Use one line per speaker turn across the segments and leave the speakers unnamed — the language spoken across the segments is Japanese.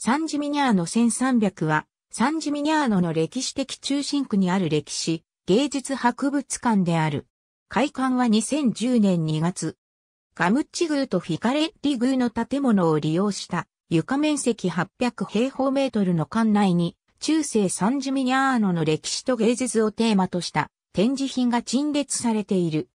サンジミニ
ャーノ1300は、サンジミニャーノの歴史的中心区にある歴史、芸術博物館である。開館は2010年2月。ガムッチ宮とフィカレッリ宮の建物を利用した床面積800平方メートルの館内に中世サンジミニャーノの歴史と芸術をテーマとした展示品が陳列されている。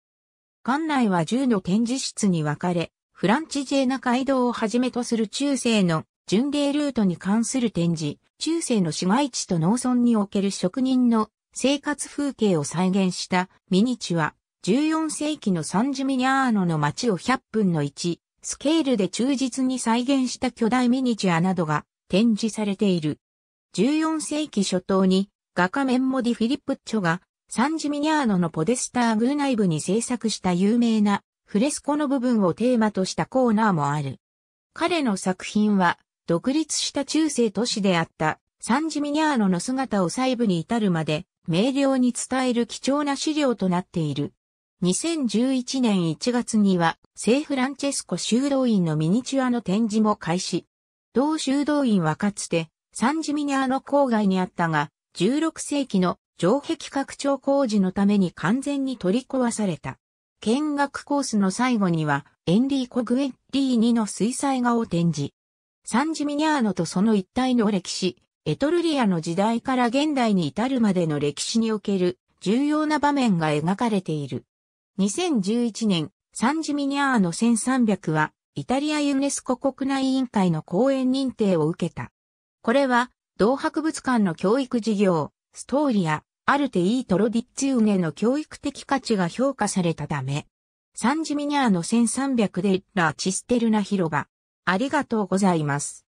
館内は10の展示室に分かれ、フランチジェーナ街道をはじめとする中世の巡礼ルートに関する展示、中世の市街地と農村における職人の生活風景を再現したミニチュア、14世紀のサンジミニャーノの街を100分の1、スケールで忠実に再現した巨大ミニチュアなどが展示されている。14世紀初頭に画家メンモディ・フィリップ・チョがサンジミニャーノのポデスター宮内部に制作した有名なフレスコの部分をテーマとしたコーナーもある。彼の作品は独立した中世都市であったサンジミニャーノの姿を細部に至るまで明瞭に伝える貴重な資料となっている。2011年1月には聖フランチェスコ修道院のミニチュアの展示も開始。同修道院はかつてサンジミニャーノ郊外にあったが、16世紀の城壁拡張工事のために完全に取り壊された。見学コースの最後には、エンリーコ・グエッリーニの水彩画を展示。サンジミニャーノとその一帯の歴史、エトルリアの時代から現代に至るまでの歴史における重要な場面が描かれている。2011年、サンジミニャーノ1300は、イタリアユネスコ国内委員会の講演認定を受けた。これは、同博物館の教育事業、ストーリア、アルテイートロディッツィウネの教育的価値が評価されたため、サンジミニャーノ1300でラ・チステルナ広場、ありがとうございます。